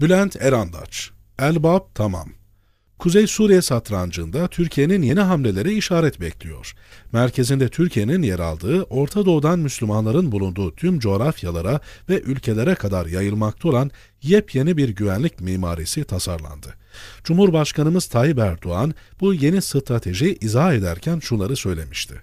Bülent Erandaç Elbap tamam. Kuzey Suriye satrancında Türkiye'nin yeni hamlelere işaret bekliyor. Merkezinde Türkiye'nin yer aldığı, Orta Doğu'dan Müslümanların bulunduğu tüm coğrafyalara ve ülkelere kadar yayılmakta olan yepyeni bir güvenlik mimarisi tasarlandı. Cumhurbaşkanımız Tayyip Erdoğan bu yeni strateji izah ederken şunları söylemişti.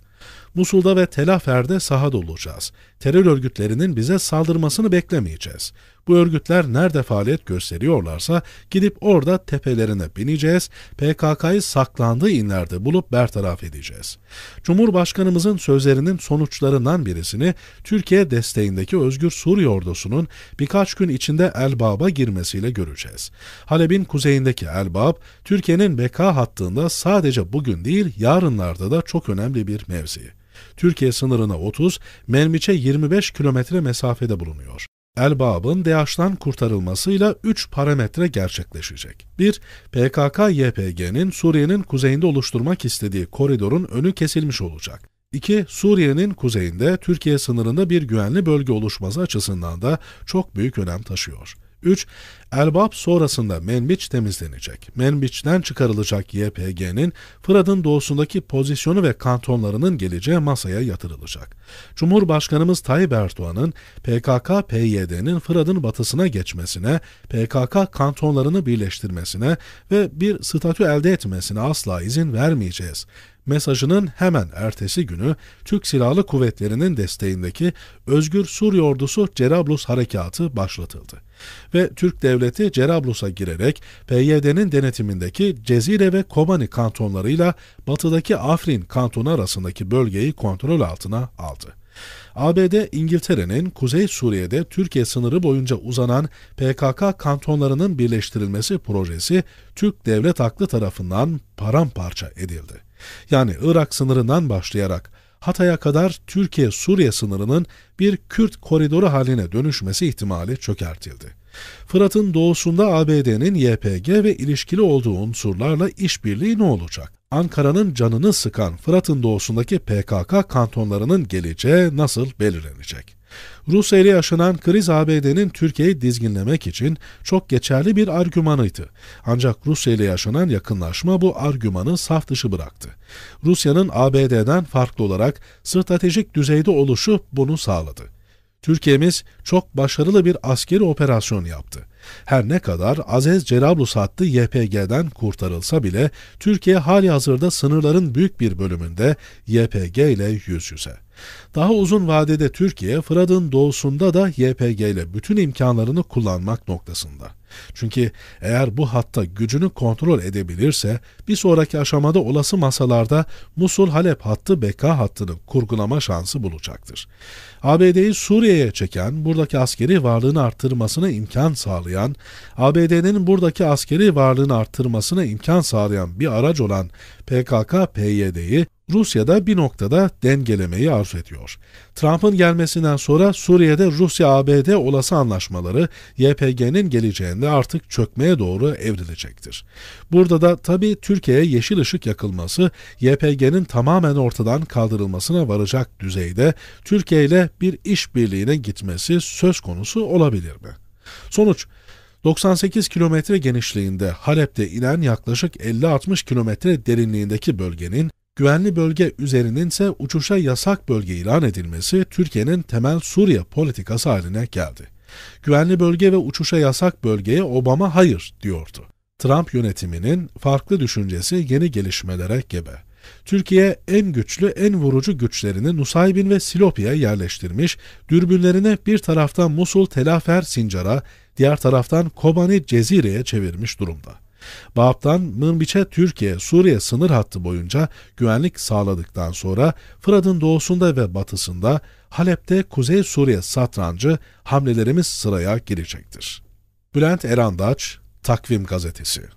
Musul'da ve Tel Afer'de sahada olacağız. Terör örgütlerinin bize saldırmasını beklemeyeceğiz. Bu örgütler nerede faaliyet gösteriyorlarsa gidip orada tepelerine bineceğiz, PKK'yı saklandığı inlerde bulup bertaraf edeceğiz. Cumhurbaşkanımızın sözlerinin sonuçlarından birisini Türkiye desteğindeki Özgür Suriye ordusunun birkaç gün içinde Elbab'a girmesiyle göreceğiz. Halep'in kuzeyindeki Elbab, Türkiye'nin beka hattında sadece bugün değil yarınlarda da çok önemli bir mevzi. Türkiye sınırına 30, Mermiç'e 25 kilometre mesafede bulunuyor. Elbab'ın DAEŞ'tan kurtarılmasıyla 3 parametre gerçekleşecek. 1. PKK-YPG'nin Suriye'nin kuzeyinde oluşturmak istediği koridorun önü kesilmiş olacak. 2. Suriye'nin kuzeyinde Türkiye sınırında bir güvenli bölge oluşması açısından da çok büyük önem taşıyor. 3. Elbap sonrasında Menbiç temizlenecek. Menbiç'ten çıkarılacak YPG'nin Fırat'ın doğusundaki pozisyonu ve kantonlarının geleceği masaya yatırılacak. Cumhurbaşkanımız Tayyip Erdoğan'ın PKK-PYD'nin Fırat'ın batısına geçmesine, PKK kantonlarını birleştirmesine ve bir statü elde etmesine asla izin vermeyeceğiz mesajının hemen ertesi günü Türk Silahlı Kuvvetleri'nin desteğindeki Özgür Suriye Ordusu Cerablus Harekatı başlatıldı. Ve Türk Devleti Cerablus'a girerek PYD'nin denetimindeki Cezire ve Kobani kantonlarıyla batıdaki Afrin kantonu arasındaki bölgeyi kontrol altına aldı. ABD, İngiltere'nin Kuzey Suriye'de Türkiye sınırı boyunca uzanan PKK kantonlarının birleştirilmesi projesi Türk devlet aklı tarafından paramparça edildi. Yani Irak sınırından başlayarak Hatay'a kadar Türkiye-Suriye sınırının bir Kürt koridoru haline dönüşmesi ihtimali çökertildi. Fırat'ın doğusunda ABD'nin YPG ve ilişkili olduğu unsurlarla işbirliği ne olacak? Ankara'nın canını sıkan Fırat'ın doğusundaki PKK kantonlarının geleceği nasıl belirlenecek? Rusya ile yaşanan kriz ABD'nin Türkiye'yi dizginlemek için çok geçerli bir argümanıydı. Ancak Rusya ile yaşanan yakınlaşma bu argümanı saf dışı bıraktı. Rusya'nın ABD'den farklı olarak stratejik düzeyde oluşu bunu sağladı. Türkiye'miz çok başarılı bir askeri operasyon yaptı. Her ne kadar Aziz Cerablus hattı YPG'den kurtarılsa bile Türkiye hali hazırda sınırların büyük bir bölümünde YPG ile yüz yüze. Daha uzun vadede Türkiye, Fırat'ın doğusunda da YPG ile bütün imkanlarını kullanmak noktasında. Çünkü eğer bu hatta gücünü kontrol edebilirse bir sonraki aşamada olası masalarda Musul-Halep hattı BK hattının kurgulama şansı bulacaktır. ABD'yi Suriye'ye çeken, buradaki askeri varlığını arttırmasına imkan sağlayan, ABD'nin buradaki askeri varlığını arttırmasına imkan sağlayan bir araç olan PKK-PYD'yi Rusya da bir noktada dengelemeyi arzu ediyor. Trump'ın gelmesinden sonra Suriye'de Rusya-ABD olası anlaşmaları YPG'nin geleceğinde artık çökmeye doğru evrilecektir. Burada da tabii Türkiye'ye yeşil ışık yakılması YPG'nin tamamen ortadan kaldırılmasına varacak düzeyde Türkiye ile bir işbirliğine gitmesi söz konusu olabilir mi? Sonuç 98 kilometre genişliğinde Halep'te inen yaklaşık 50-60 kilometre derinliğindeki bölgenin Güvenli bölge üzerinin ise uçuşa yasak bölge ilan edilmesi Türkiye'nin temel Suriye politikası haline geldi. Güvenli bölge ve uçuşa yasak bölgeye Obama hayır diyordu. Trump yönetiminin farklı düşüncesi yeni gelişmelere gebe. Türkiye en güçlü, en vurucu güçlerini Nusaybin ve Silopi'ye yerleştirmiş, dürbünlerini bir taraftan Musul, Telafer, Sincar'a, diğer taraftan Kobani, Cezire'ye çevirmiş durumda. Baap'tan Mınbiç'e Türkiye, Suriye sınır hattı boyunca güvenlik sağladıktan sonra Fırat'ın doğusunda ve batısında Halep'te Kuzey Suriye satrancı hamlelerimiz sıraya girecektir. Bülent Erandaç, Takvim Gazetesi